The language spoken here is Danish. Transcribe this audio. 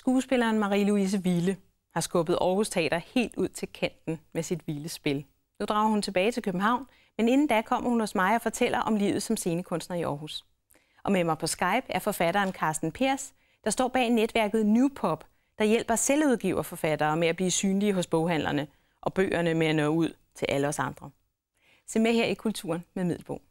Skuespilleren Marie-Louise Ville har skubbet Aarhus Teater helt ud til kanten med sit vilde spil. Nu drager hun tilbage til København, men inden da kommer hun hos mig og fortæller om livet som scenekunstner i Aarhus. Og med mig på Skype er forfatteren Carsten Pers, der står bag netværket New Pop, der hjælper selvudgiverforfattere med at blive synlige hos boghandlerne og bøgerne med at nå ud til alle os andre. Se med her i Kulturen med Middelbo.